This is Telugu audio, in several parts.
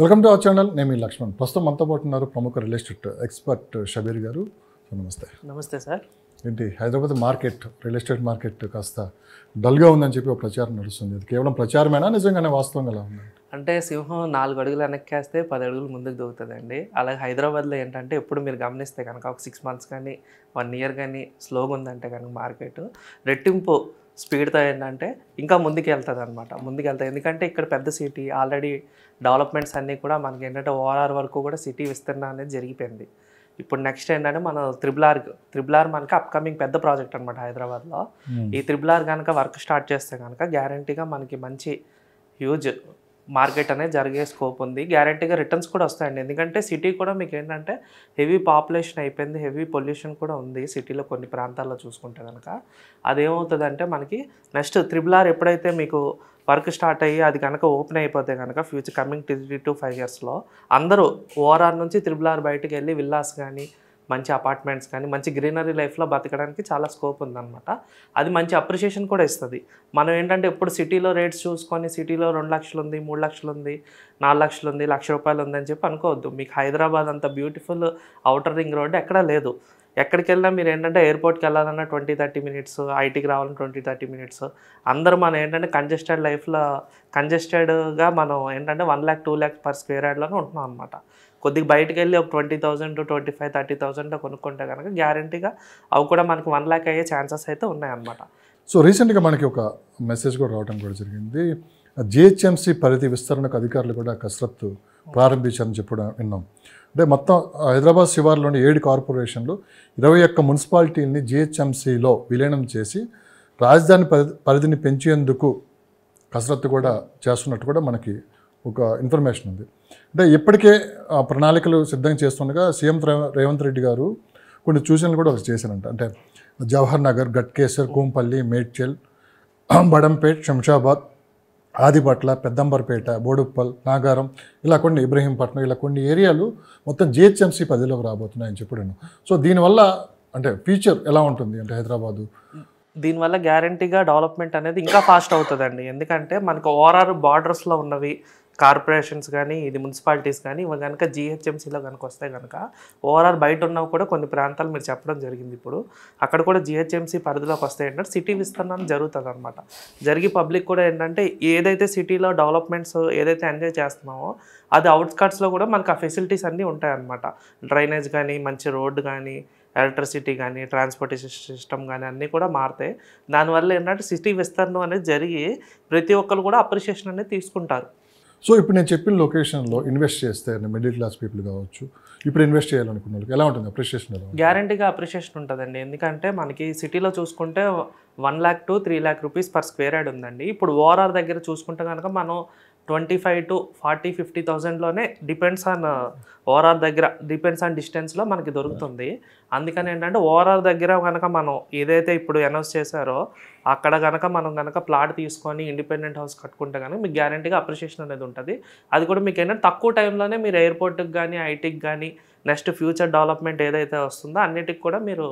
వెల్కమ్ టు అవర్ ఛానల్ నేను మీ లక్ష్మణ్ ప్రస్తుతం మనతో పాటు ఉన్నారు ప్రముఖ రియల్ ఎస్టేట్ ఎక్స్పర్ట్ షబీర్ గారు నమస్తే నమస్తే సార్ ఏంటి Hyderabad market real estate market కాస్త డల్గా ఉందని చెప్పి ఒక ప్రచారం నడుస్తుంది ఇది కేవలం ప్రచారమేనా నిజంగానే వాస్తవం ఎలా ఉంది అంటే సింహం నాలుగు అడుగులు వెనక్కేస్తే పది అడుగులు ముందుకు దొరుకుతుందండి అలాగే హైదరాబాద్లో ఏంటంటే ఎప్పుడు మీరు గమనిస్తే కనుక ఒక సిక్స్ మంత్స్ కానీ వన్ ఇయర్ కానీ స్లోగా ఉందంటే కనుక మార్కెట్ రెట్టింపు స్పీడ్తో ఏంటంటే ఇంకా ముందుకు వెళ్తుంది అనమాట ముందుకు వెళ్తుంది ఎందుకంటే ఇక్కడ పెద్ద సిటీ ఆల్రెడీ డెవలప్మెంట్స్ అన్నీ కూడా మనకి ఏంటంటే ఓఆర్ఆర్ వరకు కూడా సిటీ విస్తరణ అనేది జరిగిపోయింది ఇప్పుడు నెక్స్ట్ ఏంటంటే మన త్రిబుల్ ఆర్ త్రిబుల్ ఆర్ మనకి అప్కమింగ్ పెద్ద ప్రాజెక్ట్ అనమాట హైదరాబాద్లో ఈ త్రిబుల్ ఆర్ కనుక వర్క్ స్టార్ట్ చేస్తే కనుక గ్యారంటీగా మనకి మంచి హ్యూజ్ మార్కెట్ అనేది జరిగే స్కోప్ ఉంది గ్యారంటీగా రిటర్న్స్ కూడా వస్తాయండి ఎందుకంటే సిటీ కూడా మీకు ఏంటంటే హెవీ పాపులేషన్ అయిపోయింది హెవీ పొల్యూషన్ కూడా ఉంది సిటీలో కొన్ని ప్రాంతాల్లో చూసుకుంటే కనుక అదేమవుతుందంటే మనకి నెక్స్ట్ త్రిబుల్ ఆర్ ఎప్పుడైతే మీకు వర్క్ స్టార్ట్ అయ్యి అది కనుక ఓపెన్ అయిపోతే కనుక future coming three to five ఇయర్స్లో అందరూ ఓఆర్ఆర్ నుంచి త్రిబుల్ ఆర్ బయటకు వెళ్ళి విల్లాస్ కానీ మంచి అపార్ట్మెంట్స్ కానీ మంచి గ్రీనరీ లైఫ్లో బతకడానికి చాలా స్కోప్ ఉందన్నమాట అది మంచి అప్రిషియేషన్ కూడా ఇస్తుంది మనం ఏంటంటే ఇప్పుడు సిటీలో రేట్స్ చూసుకొని సిటీలో రెండు లక్షలు ఉంది మూడు లక్షలు ఉంది నాలుగు లక్షలు ఉంది లక్ష రూపాయలు ఉందని చెప్పి అనుకోవద్దు మీకు హైదరాబాద్ అంత బ్యూటిఫుల్ అవుటర్ రింగ్ రోడ్ ఎక్కడా లేదు ఎక్కడికి వెళ్ళినా మీరు ఏంటంటే ఎయిర్పోర్ట్కి వెళ్ళాలన్నా ట్వంటీ థర్టీ మినిట్స్ ఐటీకి రావాలని ట్వంటీ థర్టీ మినిట్స్ అందరూ మనం ఏంటంటే కంజెస్టెడ్ లైఫ్లో కంజెస్టెడ్గా మనం ఏంటంటే one lakh two lakh per square యార్డ్లోనే ఉంటున్నాం అనమాట కొద్దిగా బయటకు వెళ్ళి ఒక twenty thousand twenty five thirty thousand కొనుక్కుంటే కనుక గ్యారంటీగా అవి కూడా మనకు వన్ ల్యాక్ అయ్యే ఛాన్సెస్ అయితే ఉన్నాయన్నమాట సో రీసెంట్గా మనకి ఒక మెసేజ్ కూడా రావడం కూడా జరిగింది జిహెచ్ఎంసి పరిధి విస్తరణకు అధికారులు కూడా కసరత్తు ప్రారంభించారని చెప్పడం విన్నాం అంటే మొత్తం హైదరాబాద్ శివార్లోని ఏడు కార్పొరేషన్లు ఇరవై ఒక్క మున్సిపాలిటీని జిహెచ్ఎంసిలో విలీనం చేసి రాజధాని పరిధిని పెంచేందుకు కసరత్తు కూడా చేస్తున్నట్టు కూడా మనకి ఒక ఇన్ఫర్మేషన్ ఉంది అంటే ఇప్పటికే ఆ ప్రణాళికలు సిద్ధం చేస్తుండగా సీఎం రేవంత్ రెడ్డి గారు కొన్ని సూచనలు కూడా వాళ్ళు చేశారంట అంటే జవహర్ నగర్ గట్కేశ్వర్ కూంపల్లి మేడ్చల్ బడంపేట్ శంషాబాద్ ఆదిపట్ల పెద్దంబర్పేట బోడుప్పల్ నాగారం ఇలా కొన్ని ఇబ్రహీంపట్నం ఇలా కొన్ని ఏరియాలు మొత్తం జిహెచ్ఎంసీ పదిలోకి రాబోతున్నాయని చెప్పాను సో దీనివల్ల అంటే ఫ్యూచర్ ఎలా ఉంటుంది అంటే హైదరాబాదు దీనివల్ల గ్యారంటీగా డెవలప్మెంట్ అనేది ఇంకా ఫాస్ట్ అవుతుందండి ఎందుకంటే మనకు ఓవరాల్ బార్డర్స్లో ఉన్నవి కార్పొరేషన్స్ కానీ ఇది మున్సిపాలిటీస్ కానీ ఇవి కనుక జిహెచ్ఎంసీలో కనుక వస్తే కనుక ఓవరాల్ బయట ఉన్నవి కూడా కొన్ని ప్రాంతాలు మీరు చెప్పడం జరిగింది ఇప్పుడు అక్కడ కూడా జిహెచ్ఎంసీ పరిధిలోకి వస్తాయి ఏంటంటే సిటీ విస్తరణ జరుగుతుంది అనమాట జరిగి పబ్లిక్ కూడా ఏంటంటే ఏదైతే సిటీలో డెవలప్మెంట్స్ ఏదైతే ఎంజాయ్ చేస్తున్నామో అది అవుట్స్కట్స్లో కూడా మనకు ఆ ఫెసిలిటీస్ అన్నీ ఉంటాయన్నమాట డ్రైనేజ్ కానీ మంచి రోడ్డు కానీ ఎలక్ట్రిసిటీ కానీ ట్రాన్స్పోర్టేషన్ సిస్టమ్ కానీ అన్నీ కూడా మారుతాయి దానివల్ల ఏంటంటే సిటీ విస్తరణ అనేది జరిగి ప్రతి ఒక్కరు కూడా అప్రిషియేషన్ అనేది తీసుకుంటారు సో ఇప్పుడు నేను చెప్పిన లొకేషన్లో ఇన్వెస్ట్ చేస్తే మిడిల్ క్లాస్ పీపుల్ కావచ్చు ఇప్పుడు ఇన్వెస్ట్ చేయాలనుకున్న వాళ్ళకి ఎలా ఉంటుంది అప్రిషియేషన్ ఎలా గ్యారంటీగా అప్రిషియేషన్ ఉంటుందండి ఎందుకంటే మనకి సిటీలో చూసుకుంటే one lakh to three lakh rupees per square yard ఉందండి ఇప్పుడు ఓఆర్ఆర్ దగ్గర చూసుకుంటే కనుక మనం twenty five to forty fifty థౌజండ్లోనే డిపెండ్స్ ఆన్ ఓవరాల్ దగ్గర డిపెండ్స్ ఆన్ డిస్టెన్స్లో మనకి దొరుకుతుంది అందుకని ఏంటంటే ఓవరాల్ దగ్గర కనుక మనం ఏదైతే ఇప్పుడు అనౌన్స్ చేశారో అక్కడ కనుక మనం కనుక ప్లాట్ తీసుకొని ఇండిపెండెంట్ హౌస్ కట్టుకుంటే కనుక మీకు గ్యారంటీగా అప్రిషియేషన్ అనేది ఉంటుంది అది కూడా మీకు ఏంటంటే తక్కువ టైంలోనే మీరు ఎయిర్పోర్ట్కి కానీ ఐటీకి కానీ నెక్స్ట్ ఫ్యూచర్ డెవలప్మెంట్ ఏదైతే వస్తుందో అన్నిటికి కూడా మీరు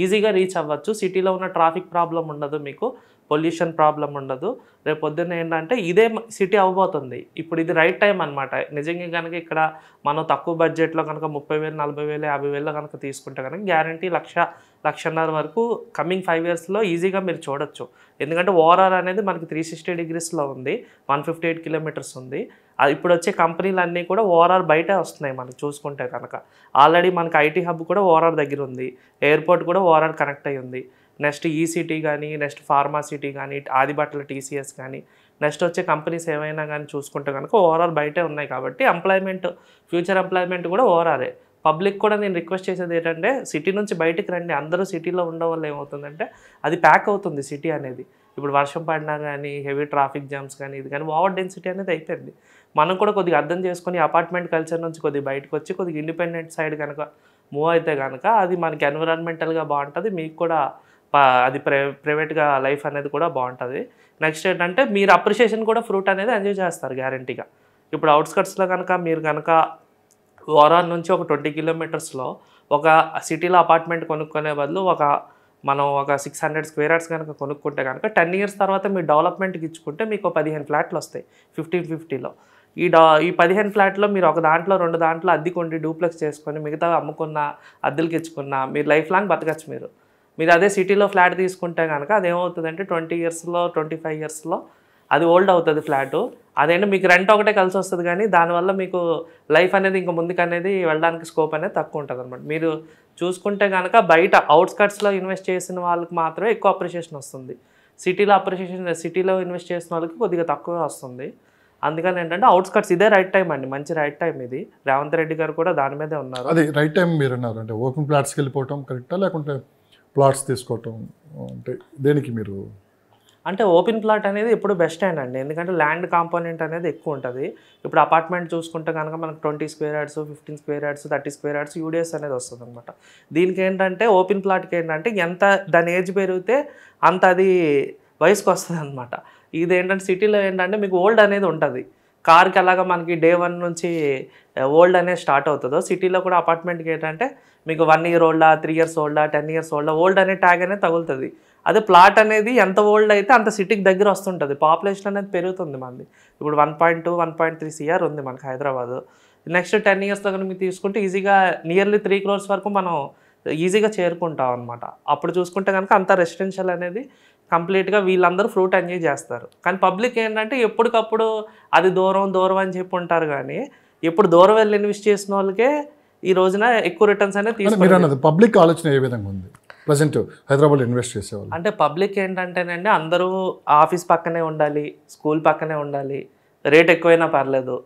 ఈజీగా రీచ్ అవ్వచ్చు సిటీలో ఉన్న ట్రాఫిక్ ప్రాబ్లం ఉండదు మీకు పొల్యూషన్ ప్రాబ్లం ఉండదు రేపు పొద్దున్న ఏంటంటే ఇదే సిటీ అవ్వబోతుంది ఇప్పుడు ఇది రైట్ టైం అనమాట నిజంగా కనుక ఇక్కడ మనం తక్కువ బడ్జెట్లో కనుక ముప్పై వేలు నలభై వేలు యాభై వేలు కనుక తీసుకుంటే కనుక గ్యారంటీ లక్ష లక్షన్నర వరకు కమింగ్ ఫైవ్ ఇయర్స్లో ఈజీగా మీరు చూడొచ్చు ఎందుకంటే ఓవరాల్ అనేది మనకి త్రీ సిక్స్టీ డిగ్రీస్లో ఉంది వన్ ఫిఫ్టీ ఎయిట్ కిలోమీటర్స్ ఉంది అది ఇప్పుడు వచ్చే కంపెనీలు అన్నీ కూడా ఓవరాల్ బయటే వస్తున్నాయి మనకి చూసుకుంటే కనుక ఆల్రెడీ మనకి ఐటీ హబ్ కూడా ఓవరాల్ దగ్గర ఉంది ఎయిర్పోర్ట్ కూడా ఓవరాల్ కనెక్ట్ అయ్యి ఉంది నెక్స్ట్ ఈసీటీ e కానీ నెక్స్ట్ ఫార్మాసిటీ కానీ ఆదిబట్ల టీసీఎస్ కానీ నెక్స్ట్ వచ్చే కంపెనీస్ ఏమైనా కానీ చూసుకుంటే కనుక ఓవరాల్ బయటే ఉన్నాయి కాబట్టి ఎంప్లాయ్మెంట్ ఫ్యూచర్ ఎంప్లాయ్మెంట్ కూడా ఓవరాలే పబ్లిక్ కూడా నేను రిక్వెస్ట్ చేసేది ఏంటంటే సిటీ నుంచి బయటకు రండి అందరూ సిటీలో ఉండడం వల్ల ఏమవుతుందంటే అది ప్యాక్ అవుతుంది సిటీ అనేది ఇప్పుడు వర్షం పడినా కానీ హెవీ ట్రాఫిక్ జామ్స్ కానీ ఇది కానీ ఓవర్ డెన్సిటీ అనేది అయిపోయింది మనం కూడా కొద్దిగా అర్థం చేసుకొని అపార్ట్మెంట్ కల్చర్ నుంచి కొద్దిగా బయటకు వచ్చి కొద్దిగా ఇండిపెండెంట్ సైడ్ కనుక మూవ్ అయితే కనుక అది మనకి ఎన్విరాన్మెంటల్గా బాగుంటుంది మీకు కూడా అది ప్రై ప్రైవేట్గా లైఫ్ అనేది కూడా బాగుంటుంది నెక్స్ట్ ఏంటంటే మీరు అప్రిషియేషన్ కూడా ఫ్రూట్ అనేది ఎంజాయ్ చేస్తారు గ్యారంటీగా ఇప్పుడు అవుట్స్కట్స్లో కనుక మీరు కనుక ఓరాన్ నుంచి ఒక ట్వంటీ కిలోమీటర్స్లో ఒక సిటీలో అపార్ట్మెంట్ కొనుక్కునే బదులు ఒక మనం ఒక సిక్స్ హండ్రెడ్ స్క్వేర్ యార్డ్స్ కనుక కొనుక్కుంటే కనుక టెన్ ఇయర్స్ తర్వాత మీరు డెవలప్మెంట్కి ఇచ్చుకుంటే మీకు పదిహేను ఫ్లాట్లు వస్తాయి ఫిఫ్టీన్ ఫిఫ్టీలో ఈ డా ఈ పదిహేను ఫ్లాట్లో మీరు ఒక దాంట్లో రెండు దాంట్లో అద్దెకుండి డూప్లెక్స్ చేసుకొని మిగతా అమ్ముకున్న అద్దెలకి ఇచ్చుకున్న మీరు లైఫ్ లాంగ్ బతకచ్చు మీరు మీరు అదే సిటీలో ఫ్లాట్ తీసుకుంటే కనుక అదేమవుతుందంటే ట్వంటీ ఇయర్స్లో ట్వంటీ ఫైవ్ ఇయర్స్లో అది ఓల్డ్ అవుతుంది ఫ్లాట్ అదేంటి మీకు రెంట్ ఒకటే కలిసి వస్తుంది కానీ దానివల్ల మీకు లైఫ్ అనేది ఇంకా ముందుకు అనేది వెళ్ళడానికి స్కోప్ అనేది తక్కువ ఉంటుంది అనమాట మీరు చూసుకుంటే కనుక బయట అవుట్స్కట్స్లో ఇన్వెస్ట్ చేసిన వాళ్ళకి మాత్రమే ఎక్కువ అప్రిషియేషన్ వస్తుంది సిటీలో అప్రిషియేషన్ సిటీలో ఇన్వెస్ట్ చేసిన వాళ్ళకి కొద్దిగా తక్కువే వస్తుంది అందుకని ఏంటంటే అవుట్స్కట్స్ ఇదే రైట్ టైం అండి మంచి రైట్ టైం ఇది రేవంత్ రెడ్డి గారు కూడా దాని మీదే ఉన్నారు అది రైట్ టైం మీరు అంటే ఓపెన్ ప్లాట్స్కి వెళ్ళిపోవటం కరెక్టా లేకుంటే ప్లాట్స్ తీసుకోవటం అంటే దేనికి మీరు అంటే ఓపెన్ ప్లాట్ అనేది ఎప్పుడు బెస్ట్ అండ్ అండి ఎందుకంటే ల్యాండ్ కాంపోనెంట్ అనేది ఎక్కువ ఉంటుంది ఇప్పుడు అపార్ట్మెంట్ చూసుకుంటే కనుక మనకు twenty square yards fifteen square yards thirty square yards UDS అనేది వస్తుంది అనమాట దీనికి ఏంటంటే ఓపెన్ ప్లాట్కి ఏంటంటే ఎంత దాని ఏజ్ పెరిగితే అంత అది వయసుకు వస్తుంది అనమాట ఇది ఏంటంటే సిటీలో ఏంటంటే మీకు ఓల్డ్ అనేది ఉంటుంది కార్కి ఎలాగ మనకి డే వన్ నుంచి ఓల్డ్ అనేది స్టార్ట్ అవుతుందో సిటీలో కూడా అపార్ట్మెంట్కి ఏంటంటే మీకు వన్ ఇయర్ ఓల్డా త్రీ ఇయర్స్ ఓల్డా టెన్ ఇయర్స్ ఓల్డా ఓల్డ్ అనే ట్యాగ్ అనేది తగులుతుంది అదే ప్లాట్ అనేది ఎంత ఓల్డ్ అయితే అంత సిటీకి దగ్గర వస్తుంటుంది పాపులేషన్ అనేది పెరుగుతుంది మనది ఇప్పుడు one point two one point three CR ఉంది మనకి హైదరాబాద్ నెక్స్ట్ టెన్ ఇయర్స్ దగ్గర మీరు తీసుకుంటే ఈజీగా నియర్లీ త్రీ క్రోర్స్ వరకు మనం ఈజీగా చేరుకుంటాం అనమాట అప్పుడు చూసుకుంటే కనుక అంత రెసిడెన్షియల్ అనేది కంప్లీట్గా వీళ్ళందరూ ఫ్రూట్ ఎంజాయ్ చేస్తారు కానీ పబ్లిక్ ఏంటంటే ఎప్పటికప్పుడు అది దూరం దూరం అని చెప్పి ఉంటారు కానీ ఎప్పుడు దూరం వెళ్ళి ఇన్వెస్ట్ చేసిన వాళ్ళకే ఈ రోజున ఎక్కువ రిటర్న్స్ అనేది తీసుకున్నారు పబ్లిక్ ఆలోచన ఏ విధంగా ఉంది ప్రజెంట్ హైదరాబాద్ ఇన్వెస్ట్ చేసేవాళ్ళు అంటే పబ్లిక్ ఏంటంటేనండి అందరూ ఆఫీస్ పక్కనే ఉండాలి స్కూల్ పక్కనే ఉండాలి రేట్ ఎక్కువైనా పర్లేదు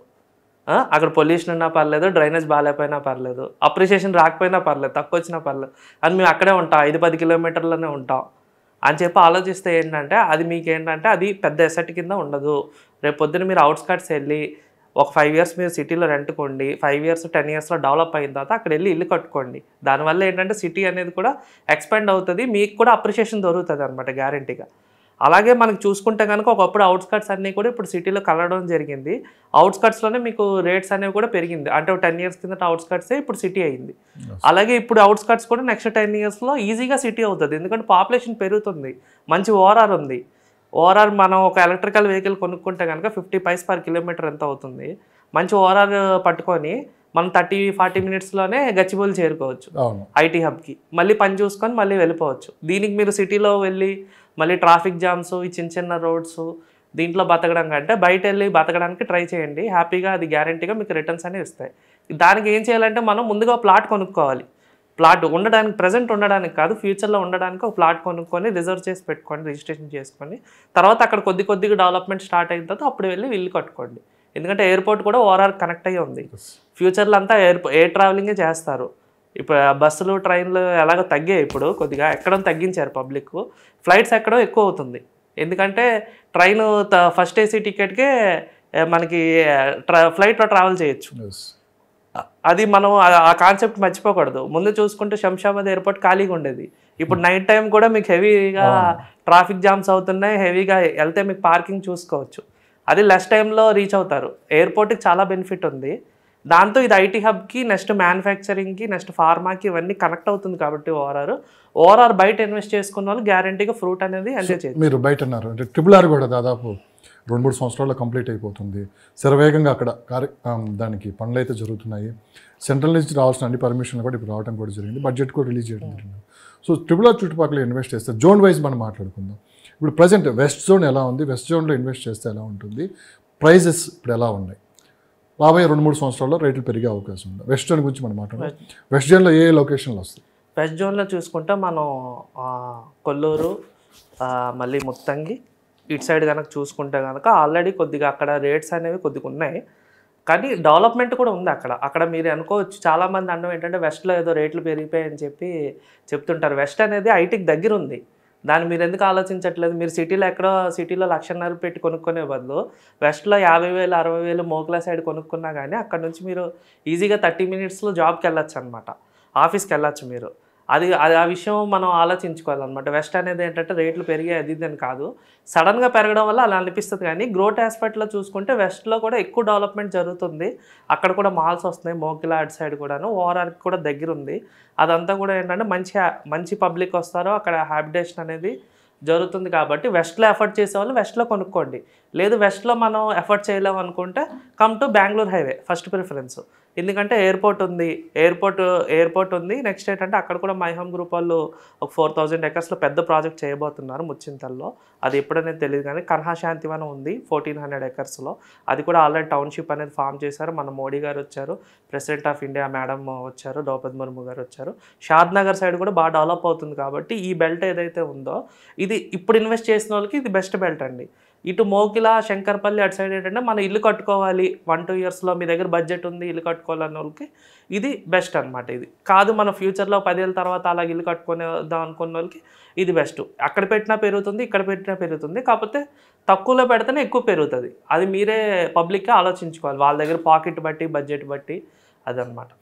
అక్కడ పొల్యూషన్ ఉన్నా పర్లేదు డ్రైనేజ్ బాగాలేకపోయినా పర్లేదు అప్రిషియేషన్ రాకపోయినా పర్లేదు తక్కువ వచ్చినా పర్లేదు అని మేము అక్కడే ఉంటాం ఐదు పది కిలోమీటర్లోనే ఉంటాం అని చెప్పి ఆలోచిస్తే ఏంటంటే అది మీకు ఏంటంటే అది పెద్ద ఎసెట్ కింద ఉండదు రేపు పొద్దున్న మీరు అవుట్స్కట్స్ వెళ్ళి ఒక ఫైవ్ ఇయర్స్ మీరు సిటీలో రెంట్కోండి ఫైవ్ ఇయర్స్ టెన్ ఇయర్స్లో డెవలప్ అయిన తర్వాత అక్కడ వెళ్ళి ఇల్లు కట్టుకోండి దానివల్ల ఏంటంటే సిటీ అనేది కూడా ఎక్స్పెండ్ అవుతుంది మీకు కూడా అప్రిషియేషన్ దొరుకుతుంది అనమాట గ్యారంటీగా అలాగే మనకు చూసుకుంటే కనుక ఒకప్పుడు అవుట్స్కట్స్ అన్నీ కూడా ఇప్పుడు సిటీలో కలవడం జరిగింది అవుట్స్కట్స్లోనే మీకు రేట్స్ అనేవి కూడా పెరిగింది అంటే టెన్ ఇయర్స్ కిందట అవుట్స్కట్సే ఇప్పుడు సిటీ అయింది అలాగే ఇప్పుడు అవుట్స్కట్స్ కూడా నెక్స్ట్ టెన్ ఇయర్స్లో ఈజీగా సిటీ అవుతుంది ఎందుకంటే పాపులేషన్ పెరుగుతుంది మంచి ఓఆర్ఆర్ ఉంది ఓఆర్ఆర్ మనం ఒక ఎలక్ట్రికల్ వెహికల్ కొనుక్కుంటే కనుక ఫిఫ్టీ పైస్ పర్ కిలోమీటర్ ఎంత అవుతుంది మంచి ఓఆర్ఆర్ పట్టుకొని మనం థర్టీ ఫార్టీ మినిట్స్లోనే గచ్చిబోలు చేరుకోవచ్చు ఐటీ హబ్కి మళ్ళీ పని చూసుకొని మళ్ళీ వెళ్ళిపోవచ్చు దీనికి మీరు సిటీలో వెళ్ళి మళ్ళీ ట్రాఫిక్ జామ్స్ ఈ చిన్న చిన్న రోడ్స్ దీంట్లో బతకడం కంటే బయట వెళ్ళి బతకడానికి ట్రై చేయండి హ్యాపీగా అది గ్యారంటీగా మీకు రిటర్న్స్ అనేవి ఇస్తాయి దానికి ఏం చేయాలంటే మనం ముందుగా ప్లాట్ కొనుక్కోవాలి ప్లాట్ ఉండడానికి ప్రజెంట్ ఉండడానికి కాదు ఫ్యూచర్లో ఉండడానికి ఒక ప్లాట్ కొనుక్కొని రిజర్వ్ చేసి పెట్టుకోండి రిజిస్ట్రేషన్ చేసుకొని తర్వాత అక్కడ కొద్ది కొద్దిగా డెవలప్మెంట్ స్టార్ట్ అయిన తర్వాత అప్పుడు వెళ్ళి వీళ్ళు కట్టుకోండి ఎందుకంటే ఎయిర్పోర్ట్ కూడా ఓవరాల్ కనెక్ట్ అయ్యి ఉంది ఫ్యూచర్లో అంతా ఎయిర్ ఎయిర్ ట్రావెలింగే చేస్తారు ఇప్పుడు బస్సులు ట్రైన్లు ఎలాగో తగ్గాయి ఇప్పుడు కొద్దిగా ఎక్కడం తగ్గించారు పబ్లిక్ ఫ్లైట్స్ ఎక్కడం ఎక్కువ అవుతుంది ఎందుకంటే ట్రైన్ ఫస్ట్ ఏసీ టికెట్కే మనకి ట్రా ఫ్లైట్లో ట్రావెల్ చేయొచ్చు అది మనం ఆ కాన్సెప్ట్ మర్చిపోకూడదు ముందు చూసుకుంటే శంషాబాద్ ఎయిర్పోర్ట్ ఖాళీగా ఉండేది ఇప్పుడు hmm. నైట్ టైం కూడా మీకు హెవీగా oh. ట్రాఫిక్ జామ్స్ అవుతున్నాయి హెవీగా వెళ్తే మీకు పార్కింగ్ చూసుకోవచ్చు అది లెస్ టైంలో రీచ్ అవుతారు ఎయిర్పోర్ట్కి చాలా బెనిఫిట్ ఉంది దాంతో ఇది ఐటీ హబ్కి నెక్స్ట్ మ్యానుఫ్యాక్చరింగ్కి నెక్స్ట్ ఫార్మాకి ఇవన్నీ కనెక్ట్ అవుతుంది కాబట్టి ఓవరాల్ ఓవరాల్ బయట ఇన్వెస్ట్ చేసుకున్న వాళ్ళు గ్యారంటీగా ఫ్రూట్ అనేది మీరు బయట అన్నారు అంటే ట్రిపుల్ ఆర్ కూడా దాదాపు రెండు మూడు సంవత్సరాల్లో కంప్లీట్ అయిపోతుంది శరవేగంగా అక్కడ కార్య దానికి పనులు అయితే జరుగుతున్నాయి సెంట్రల్ నుంచి రావాల్సిన అన్ని పర్మిషన్లు కూడా ఇప్పుడు రావడం కూడా జరిగింది బడ్జెట్ కూడా రిలీజ్ చేయడం hmm. జరిగింది సో ట్రిపుల్ ఆర్ చుట్టుపక్కల ఇన్వెస్ట్ చేస్తే జోన్ వైజ్ మనం మాట్లాడుకుందాం ఇప్పుడు ప్రజెంట్ వెస్ట్ జోన్ ఎలా ఉంది వెస్ట్ జోన్లో ఇన్వెస్ట్ చేస్తే ఎలా ఉంటుంది ప్రైజెస్ ఇప్పుడు ఎలా ఉన్నాయి రాబోయే రెండు మూడు సంవత్సరాల్లో రేట్లు పెరిగే అవకాశం ఉంది వెస్ట్ జోన్ గురించి మనం మాట్లాడుతున్నాం వెస్ట్ జోన్లో ఏ లొకేషన్లో వస్తాయి వెస్ట్ జోన్లో చూసుకుంటే మనం కొల్లూరు మళ్ళీ ముత్తంగి ఇటు సైడ్ కనుక చూసుకుంటే కనుక ఆల్రెడీ కొద్దిగా అక్కడ రేట్స్ అనేవి కొద్దిగా ఉన్నాయి కానీ డెవలప్మెంట్ కూడా ఉంది అక్కడ అక్కడ మీరు అనుకోవచ్చు చాలామంది అన్నం ఏంటంటే వెస్ట్లో ఏదో రేట్లు పెరిగిపోయాయని చెప్పి చెప్తుంటారు వెస్ట్ అనేది ఐటీకి దగ్గర ఉంది దాన్ని మీరు ఎందుకు ఆలోచించట్లేదు మీరు సిటీలో ఎక్కడో సిటీలో లక్షన్నర పెట్టి కొనుక్కునే బదులు వెస్ట్లో యాభై వేలు అరవై వేలు మోకుల సైడ్ కొనుక్కున్నా కానీ అక్కడ నుంచి మీరు ఈజీగా థర్టీ మినిట్స్లో జాబ్కి వెళ్ళొచ్చు అనమాట ఆఫీస్కి వెళ్ళొచ్చు మీరు అది అది ఆ విషయం మనం ఆలోచించుకోవాలన్నమాట వెస్ట్ అనేది ఏంటంటే రేట్లు పెరిగే అది అని కాదు సడన్గా పెరగడం వల్ల అలా అనిపిస్తుంది కానీ గ్రోత్ ఆస్పెక్ట్లో చూసుకుంటే వెస్ట్లో కూడా ఎక్కువ డెవలప్మెంట్ జరుగుతుంది అక్కడ కూడా మాల్స్ వస్తున్నాయి మోకిలా అటు సైడ్ కూడాను ఓవరాల్కి కూడా దగ్గర ఉంది అదంతా కూడా ఏంటంటే మంచి మంచి పబ్లిక్ వస్తారో అక్కడ హ్యాబిటేషన్ అనేది జరుగుతుంది కాబట్టి వెస్ట్లో ఎఫర్ట్ చేసే వాళ్ళు వెస్ట్లో కొనుక్కోండి లేదు వెస్ట్లో మనం ఎఫర్ట్ చేయలేము అనుకుంటే come to Bengaluru highway first preference ఎందుకంటే ఎయిర్పోర్ట్ ఉంది ఎయిర్పోర్ట్ ఎయిర్పోర్ట్ ఉంది నెక్స్ట్ ఏంటంటే అక్కడ కూడా మైహోమ్ గ్రూప్ వాళ్ళు ఒక ఫోర్ థౌజండ్ ఎకర్స్లో పెద్ద ప్రాజెక్ట్ చేయబోతున్నారు ముచ్చింతల్లో అది ఎప్పుడనేది తెలియదు కానీ కన్హా శాంతివనం ఉంది ఫోర్టీన్ హండ్రెడ్ ఎకర్స్లో అది కూడా ఆల్రెడీ టౌన్షిప్ అనేది ఫామ్ చేశారు మన మోడీ గారు వచ్చారు ప్రెసిడెంట్ ఆఫ్ ఇండియా మేడం వచ్చారు ద్రౌపది ముర్ము గారు వచ్చారు షాద్ నగర్ సైడ్ కూడా బాగా డెవలప్ అవుతుంది కాబట్టి ఈ బెల్ట్ ఏదైతే ఉందో ఇది ఇప్పుడు ఇన్వెస్ట్ చేసిన వాళ్ళకి ఇది బెస్ట్ బెల్ట్ అండి ఇటు మోకిల శంకర్పల్లి అటు సైడ్ ఏంటంటే మన ఇల్లు కట్టుకోవాలి వన్ టూ ఇయర్స్లో మీ దగ్గర బడ్జెట్ ఉంది ఇల్లు కట్టుకోవాలన్న వాళ్ళకి ఇది బెస్ట్ అనమాట ఇది కాదు మన ఫ్యూచర్లో పదేళ్ళ తర్వాత అలా ఇల్లు కట్టుకునేద్దాం అనుకున్న వాళ్ళకి ఇది బెస్ట్ అక్కడ పెట్టినా పెరుగుతుంది ఇక్కడ పెట్టినా పెరుగుతుంది కాకపోతే తక్కువలో పెడితేనే ఎక్కువ పెరుగుతుంది అది మీరే పబ్లిక్గా ఆలోచించుకోవాలి వాళ్ళ దగ్గర పాకెట్ బట్టి బడ్జెట్ బట్టి అదనమాట